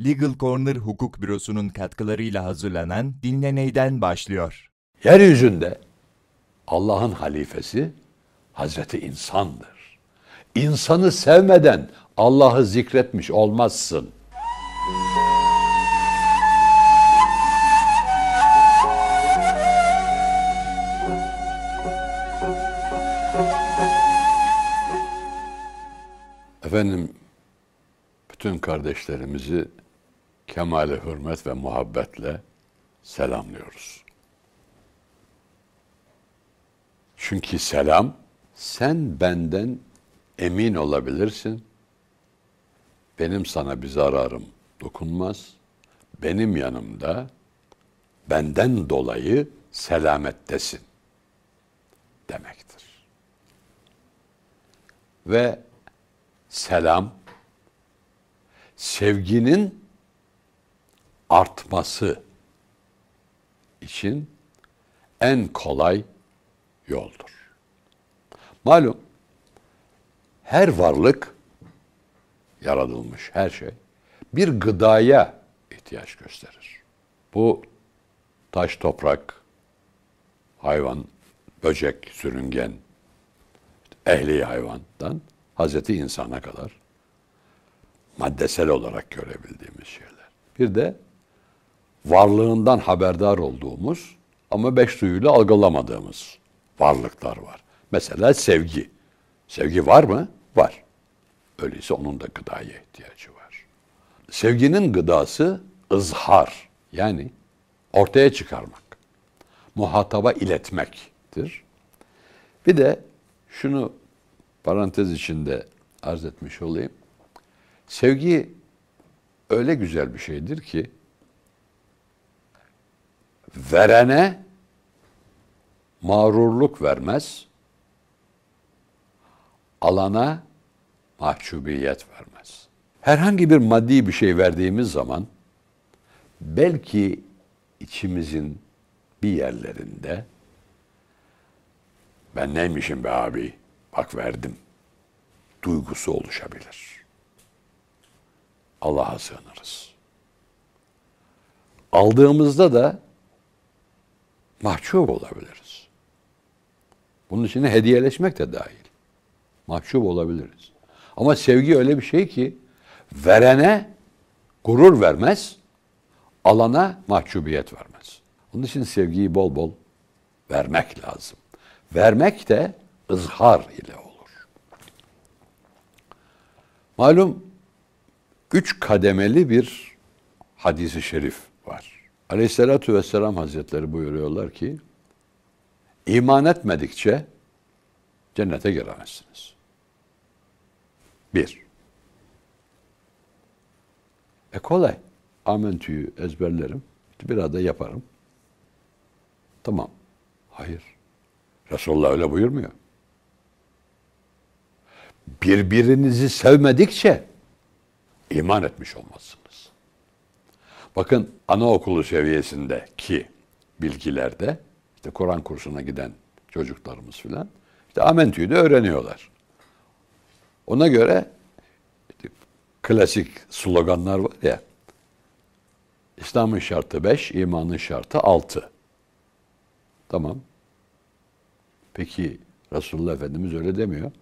Legal Corner Hukuk Bürosu'nun katkılarıyla hazırlanan Dinleney'den başlıyor. Yeryüzünde Allah'ın halifesi Hazreti İnsandır. İnsanı sevmeden Allah'ı zikretmiş olmazsın. Efendim bütün kardeşlerimizi kemale hürmet ve muhabbetle selamlıyoruz. Çünkü selam sen benden emin olabilirsin. Benim sana bir zararım dokunmaz. Benim yanımda benden dolayı selamettesin demektir. Ve selam sevginin artması için en kolay yoldur. Malum her varlık yaratılmış her şey bir gıdaya ihtiyaç gösterir. Bu taş toprak, hayvan, böcek, sürüngen, ehli hayvandan Hazreti insana kadar maddesel olarak görebildiğimiz şeyler. Bir de varlığından haberdar olduğumuz ama beş duyuyla algılamadığımız varlıklar var. Mesela sevgi. Sevgi var mı? Var. Öyleyse onun da gıdaya ihtiyacı var. Sevginin gıdası ızhar. Yani ortaya çıkarmak. Muhataba iletmektir. Bir de şunu parantez içinde arz etmiş olayım. Sevgi öyle güzel bir şeydir ki verene mağrurluk vermez, alana mahcubiyet vermez. Herhangi bir maddi bir şey verdiğimiz zaman belki içimizin bir yerlerinde ben neymişim be abi bak verdim duygusu oluşabilir. Allah'a sığınırız. Aldığımızda da mahcup olabiliriz. Bunun içine hediyeleşmek de dahil. Mahcup olabiliriz. Ama sevgi öyle bir şey ki verene gurur vermez, alana mahcubiyet vermez. Onun için sevgiyi bol bol vermek lazım. Vermek de ızhar ile olur. Malum üç kademeli bir hadisi şerif var. Aleyhisselatü Vesselam Hazretleri buyuruyorlar ki, iman etmedikçe cennete giremezsiniz. Bir. E kolay. Amentüyü ezberlerim. Biraz da yaparım. Tamam. Hayır. Resulullah öyle buyurmuyor. Birbirinizi sevmedikçe iman etmiş olmazsınız. Bakın anaokulu seviyesindeki bilgilerde işte Kur'an kursuna giden çocuklarımız filan işte Amentü'yü de öğreniyorlar. Ona göre işte, klasik sloganlar var ya İslam'ın şartı beş, imanın şartı altı. Tamam. Peki Resulullah Efendimiz öyle demiyor.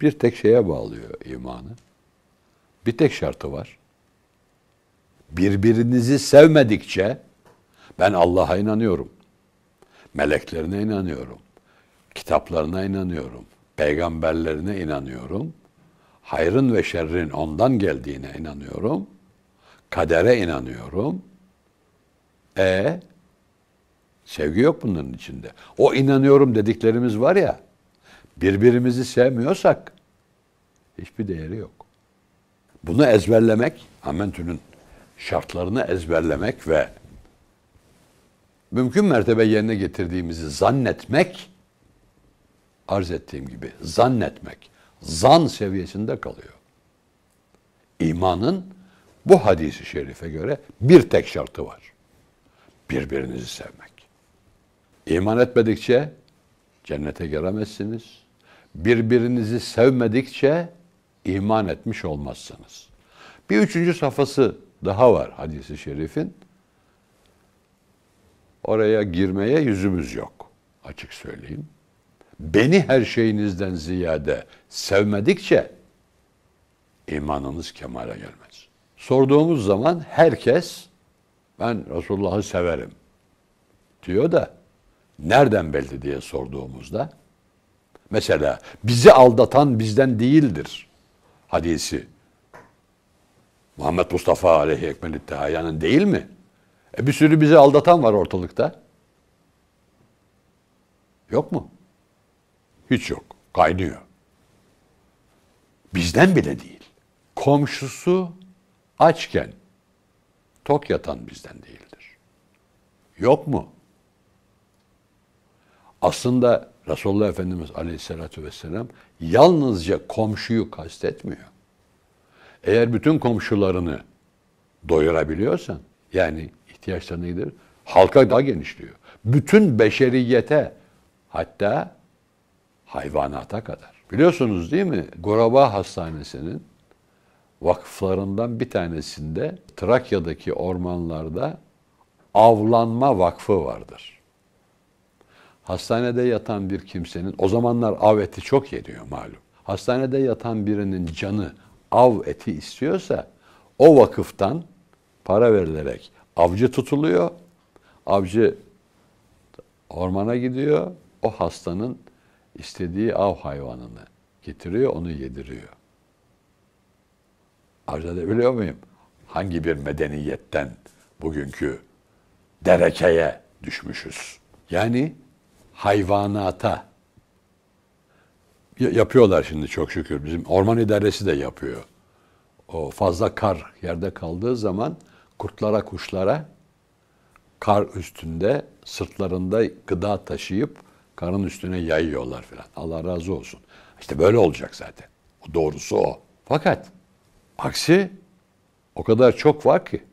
Bir tek şeye bağlıyor imanı. Bir tek şartı var birbirinizi sevmedikçe ben Allah'a inanıyorum. Meleklerine inanıyorum. Kitaplarına inanıyorum. Peygamberlerine inanıyorum. Hayrın ve şerrin ondan geldiğine inanıyorum. Kadere inanıyorum. E sevgi yok bunların içinde. O inanıyorum dediklerimiz var ya. Birbirimizi sevmiyorsak hiçbir değeri yok. Bunu ezberlemek Amentü'nün şartlarını ezberlemek ve mümkün mertebe yerine getirdiğimizi zannetmek arz ettiğim gibi zannetmek zan seviyesinde kalıyor. İmanın bu hadisi şerife göre bir tek şartı var. Birbirinizi sevmek. İman etmedikçe cennete giremezsiniz. Birbirinizi sevmedikçe iman etmiş olmazsınız. Bir üçüncü safhası daha var hadisi şerifin. Oraya girmeye yüzümüz yok. Açık söyleyeyim. Beni her şeyinizden ziyade sevmedikçe imanınız kemale gelmez. Sorduğumuz zaman herkes ben Resulullah'ı severim diyor da nereden belli diye sorduğumuzda mesela bizi aldatan bizden değildir hadisi Muhammed Mustafa aleyhi ekmel iddiayanın değil mi? E bir sürü bizi aldatan var ortalıkta. Yok mu? Hiç yok. Kaynıyor. Bizden bile değil. Komşusu açken tok yatan bizden değildir. Yok mu? Aslında Resulullah Efendimiz Aleyhisselatü Vesselam yalnızca komşuyu kastetmiyor. Eğer bütün komşularını doyurabiliyorsan yani ihtiyaçlarını gider, halka daha genişliyor. Bütün beşeriyete hatta hayvanata kadar. Biliyorsunuz değil mi? Goraba Hastanesi'nin vakıflarından bir tanesinde Trakya'daki ormanlarda avlanma vakfı vardır. Hastanede yatan bir kimsenin, o zamanlar av eti çok yeniyor malum. Hastanede yatan birinin canı av eti istiyorsa o vakıftan para verilerek avcı tutuluyor. Avcı ormana gidiyor. O hastanın istediği av hayvanını getiriyor, onu yediriyor. Arz edebiliyor muyum? Hangi bir medeniyetten bugünkü derekeye düşmüşüz? Yani hayvanata yapıyorlar şimdi çok şükür. Bizim orman idaresi de yapıyor. O fazla kar yerde kaldığı zaman kurtlara, kuşlara kar üstünde, sırtlarında gıda taşıyıp karın üstüne yayıyorlar filan. Allah razı olsun. İşte böyle olacak zaten. O doğrusu o. Fakat aksi o kadar çok var ki.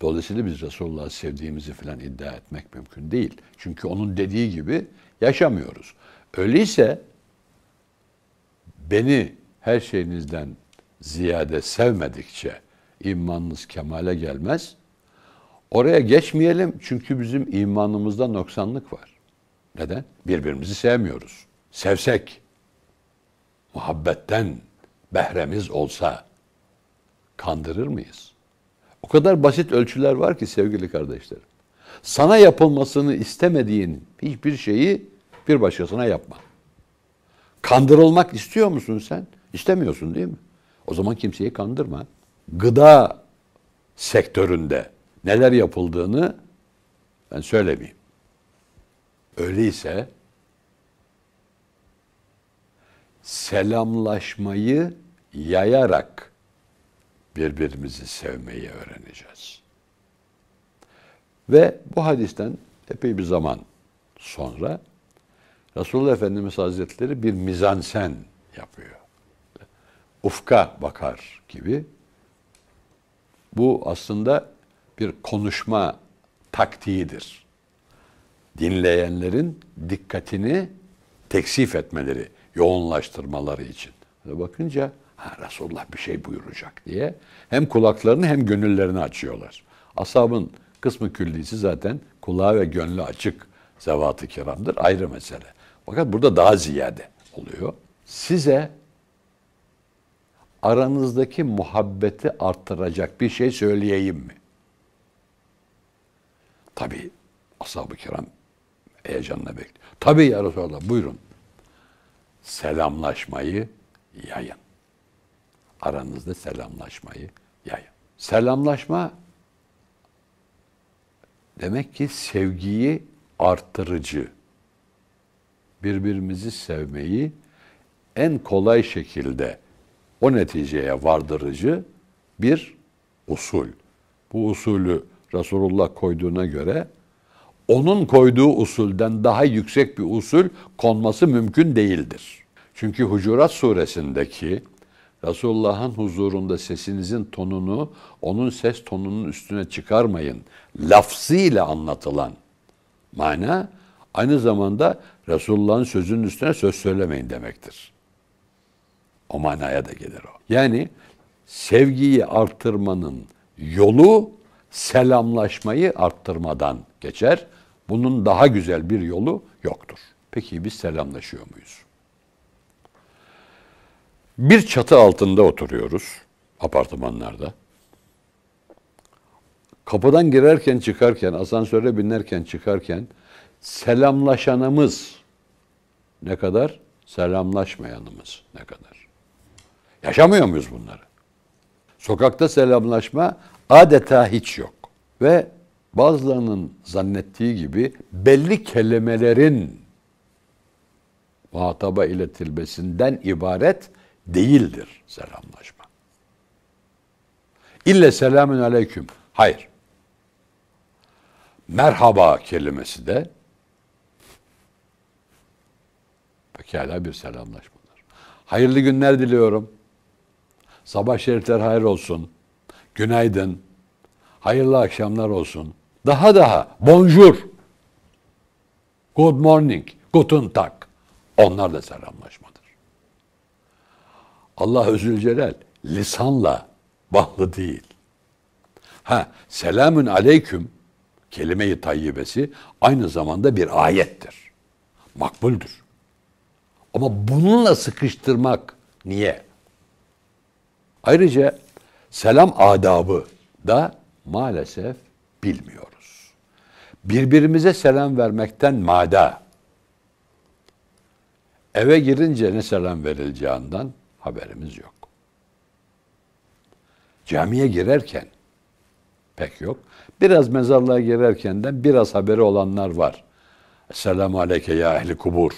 Dolayısıyla biz Resulullah'ı sevdiğimizi filan iddia etmek mümkün değil. Çünkü onun dediği gibi yaşamıyoruz. Öyleyse beni her şeyinizden ziyade sevmedikçe imanınız kemale gelmez. Oraya geçmeyelim çünkü bizim imanımızda noksanlık var. Neden? Birbirimizi sevmiyoruz. Sevsek, muhabbetten behremiz olsa kandırır mıyız? O kadar basit ölçüler var ki sevgili kardeşlerim. Sana yapılmasını istemediğin hiçbir şeyi bir başkasına yapma. Kandırılmak istiyor musun sen? İstemiyorsun değil mi? O zaman kimseyi kandırma. Gıda sektöründe neler yapıldığını ben söylemeyeyim. Öyleyse selamlaşmayı yayarak birbirimizi sevmeyi öğreneceğiz. Ve bu hadisten epey bir zaman sonra Resulullah Efendimiz Hazretleri bir mizansen yapıyor. Ufka bakar gibi. Bu aslında bir konuşma taktiğidir. Dinleyenlerin dikkatini teksif etmeleri, yoğunlaştırmaları için. Bakınca ha, Resulullah bir şey buyuracak diye hem kulaklarını hem gönüllerini açıyorlar. Asabın kısmı küllisi zaten kulağı ve gönlü açık zevat-ı kiramdır. Ayrı mesele. Fakat burada daha ziyade oluyor. Size aranızdaki muhabbeti arttıracak bir şey söyleyeyim mi? Tabi ashab-ı kiram heyecanla bekliyor. Tabi ya Resulallah buyurun. Selamlaşmayı yayın. Aranızda selamlaşmayı yayın. Selamlaşma demek ki sevgiyi arttırıcı, birbirimizi sevmeyi en kolay şekilde o neticeye vardırıcı bir usul. Bu usulü Resulullah koyduğuna göre onun koyduğu usulden daha yüksek bir usul konması mümkün değildir. Çünkü Hucurat suresindeki Resulullah'ın huzurunda sesinizin tonunu onun ses tonunun üstüne çıkarmayın lafzıyla anlatılan mana aynı zamanda Resulullah'ın sözünün üstüne söz söylemeyin demektir. O manaya da gelir o. Yani sevgiyi arttırmanın yolu selamlaşmayı arttırmadan geçer. Bunun daha güzel bir yolu yoktur. Peki biz selamlaşıyor muyuz? Bir çatı altında oturuyoruz apartmanlarda. Kapıdan girerken çıkarken, asansöre binerken çıkarken Selamlaşanımız ne kadar? Selamlaşmayanımız ne kadar? Yaşamıyor muyuz bunları? Sokakta selamlaşma adeta hiç yok. Ve bazılarının zannettiği gibi belli kelimelerin muhataba iletilmesinden ibaret değildir selamlaşma. İlle selamün aleyküm. Hayır. Merhaba kelimesi de Pekala bir selamlaşmadır. Hayırlı günler diliyorum. Sabah şerifler hayır olsun. Günaydın. Hayırlı akşamlar olsun. Daha daha bonjour. Good morning. Guten Tag. Onlar da selamlaşmadır. Allah Zülcelal lisanla bağlı değil. Ha selamün aleyküm kelime-i tayyibesi aynı zamanda bir ayettir. Makbuldür. Ama bununla sıkıştırmak niye? Ayrıca selam adabı da maalesef bilmiyoruz. Birbirimize selam vermekten mada. Eve girince ne selam verileceğinden haberimiz yok. Camiye girerken pek yok. Biraz mezarlığa girerken de biraz haberi olanlar var. Selamun aleyke ya ehli kubur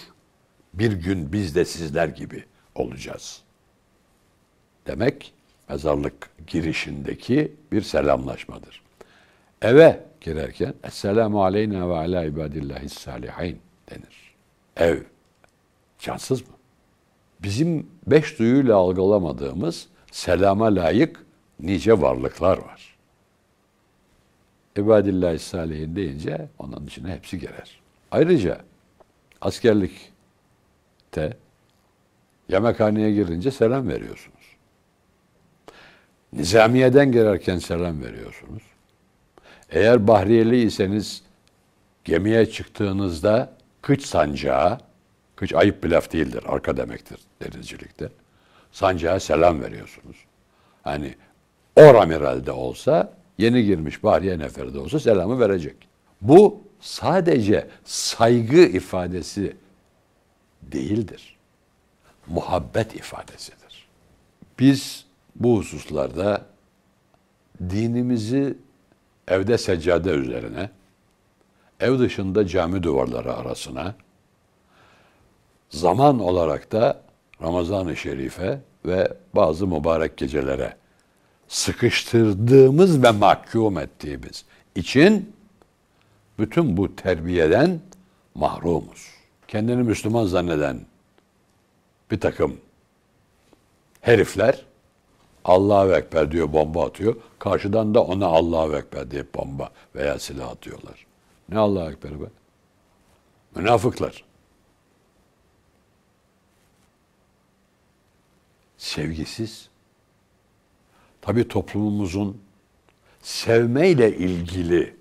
bir gün biz de sizler gibi olacağız. Demek mezarlık girişindeki bir selamlaşmadır. Eve girerken Esselamu aleyna ve ala ibadillahi salihin denir. Ev. Cansız mı? Bizim beş duyuyla algılamadığımız selama layık nice varlıklar var. İbadillahi salihin deyince onun içine hepsi girer. Ayrıca askerlik de yemekhaneye girince selam veriyorsunuz. Nizamiye'den girerken selam veriyorsunuz. Eğer Bahriyeli iseniz gemiye çıktığınızda kıç sancağı, kıç ayıp bir laf değildir, arka demektir denizcilikte. Sancağa selam veriyorsunuz. Hani oramiral amiralde olsa, yeni girmiş Bahriye neferi olsa selamı verecek. Bu sadece saygı ifadesi değildir. Muhabbet ifadesidir. Biz bu hususlarda dinimizi evde seccade üzerine, ev dışında cami duvarları arasına, zaman olarak da Ramazan-ı Şerif'e ve bazı mübarek gecelere sıkıştırdığımız ve mahkum ettiğimiz için bütün bu terbiyeden mahrumuz kendini Müslüman zanneden bir takım herifler Allah'a Ekber diyor bomba atıyor. Karşıdan da ona Allah'a Ekber diye bomba veya silah atıyorlar. Ne Allah'a Ekber'i be? Münafıklar. Sevgisiz. Tabi toplumumuzun sevmeyle ilgili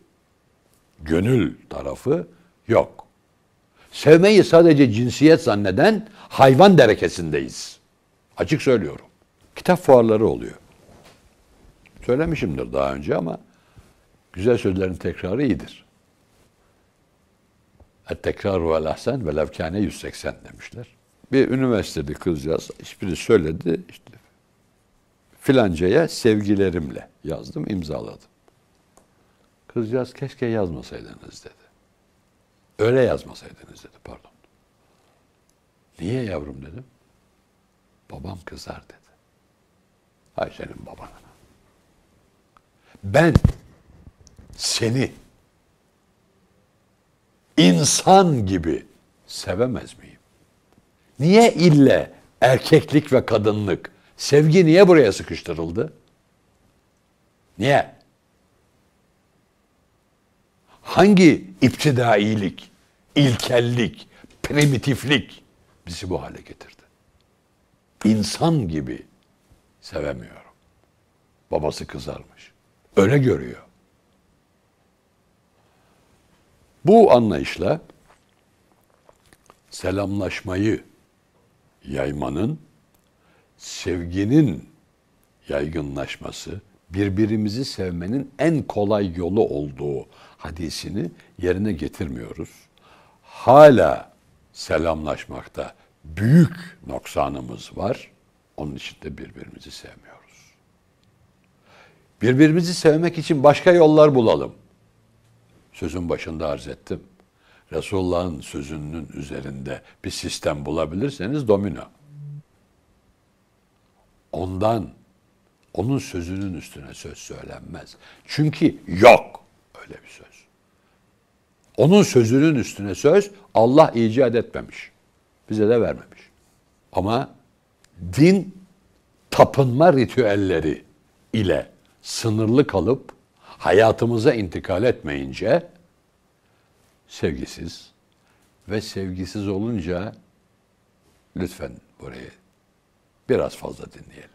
gönül tarafı yok. Sevmeyi sadece cinsiyet zanneden hayvan derekesindeyiz. Açık söylüyorum. Kitap fuarları oluyor. Söylemişimdir daha önce ama güzel sözlerin tekrarı iyidir. Tekrar ve lahsen ve levkane 180 demişler. Bir üniversitede kızcağız, hiçbiri söyledi, işte filancaya sevgilerimle yazdım, imzaladım. Kızcağız keşke yazmasaydınız dedi. Öyle yazmasaydınız dedi pardon. Niye yavrum dedim. Babam kızar dedi. Hay senin babana. Ben seni insan gibi sevemez miyim? Niye ille erkeklik ve kadınlık, sevgi niye buraya sıkıştırıldı? Niye? Hangi iptidailik, ilkellik, primitiflik bizi bu hale getirdi. İnsan gibi sevemiyorum. Babası kızarmış. Öyle görüyor. Bu anlayışla selamlaşmayı yaymanın, sevginin yaygınlaşması, birbirimizi sevmenin en kolay yolu olduğu hadisini yerine getirmiyoruz hala selamlaşmakta büyük noksanımız var. Onun için de birbirimizi sevmiyoruz. Birbirimizi sevmek için başka yollar bulalım. Sözün başında arz ettim. Resulullah'ın sözünün üzerinde bir sistem bulabilirseniz domino. Ondan, onun sözünün üstüne söz söylenmez. Çünkü yok öyle bir söz. Onun sözünün üstüne söz Allah icat etmemiş. Bize de vermemiş. Ama din tapınma ritüelleri ile sınırlı kalıp hayatımıza intikal etmeyince sevgisiz ve sevgisiz olunca lütfen burayı biraz fazla dinleyelim.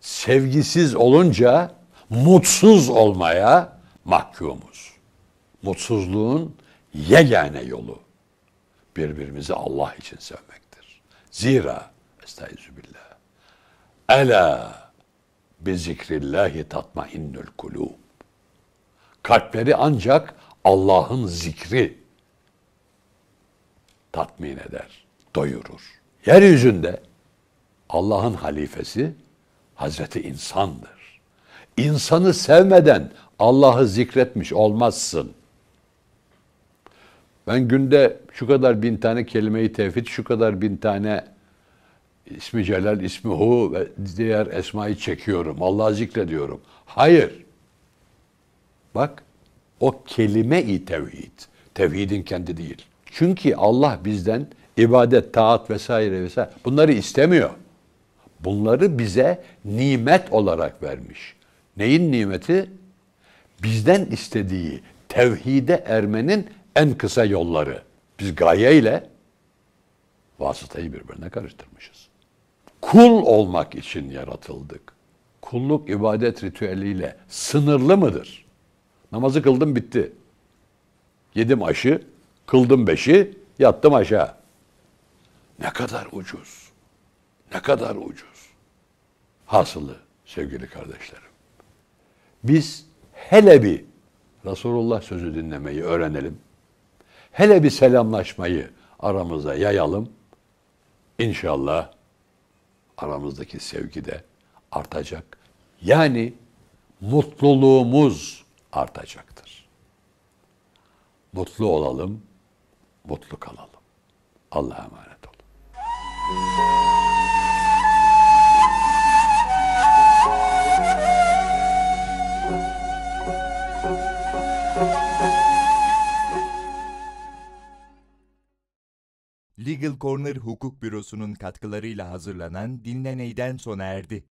Sevgisiz olunca mutsuz olmaya mahkumuz mutsuzluğun yegane yolu birbirimizi Allah için sevmektir. Zira estağfirullah. Ela bi zikrillahi tatmainnul kulub. Kalpleri ancak Allah'ın zikri tatmin eder, doyurur. Yeryüzünde Allah'ın halifesi Hazreti insandır. İnsanı sevmeden Allah'ı zikretmiş olmazsın.'' Ben günde şu kadar bin tane kelimeyi tevhid, şu kadar bin tane ismi celal, ismi hu ve diğer esmayı çekiyorum. Allah'ı zikrediyorum. Hayır. Bak o kelime-i tevhid. Tevhidin kendi değil. Çünkü Allah bizden ibadet, taat vesaire vesaire bunları istemiyor. Bunları bize nimet olarak vermiş. Neyin nimeti? Bizden istediği tevhide ermenin en kısa yolları. Biz gaye ile vasıtayı birbirine karıştırmışız. Kul olmak için yaratıldık. Kulluk ibadet ritüeliyle sınırlı mıdır? Namazı kıldım bitti. Yedim aşı, kıldım beşi, yattım aşağı. Ne kadar ucuz. Ne kadar ucuz. Hasılı sevgili kardeşlerim. Biz hele bir Resulullah sözü dinlemeyi öğrenelim. Hele bir selamlaşmayı aramıza yayalım. İnşallah aramızdaki sevgi de artacak. Yani mutluluğumuz artacaktır. Mutlu olalım, mutlu kalalım. Allah'a emanet olun. Legal Corner Hukuk Bürosu'nun katkılarıyla hazırlanan Dinleney'den sona erdi.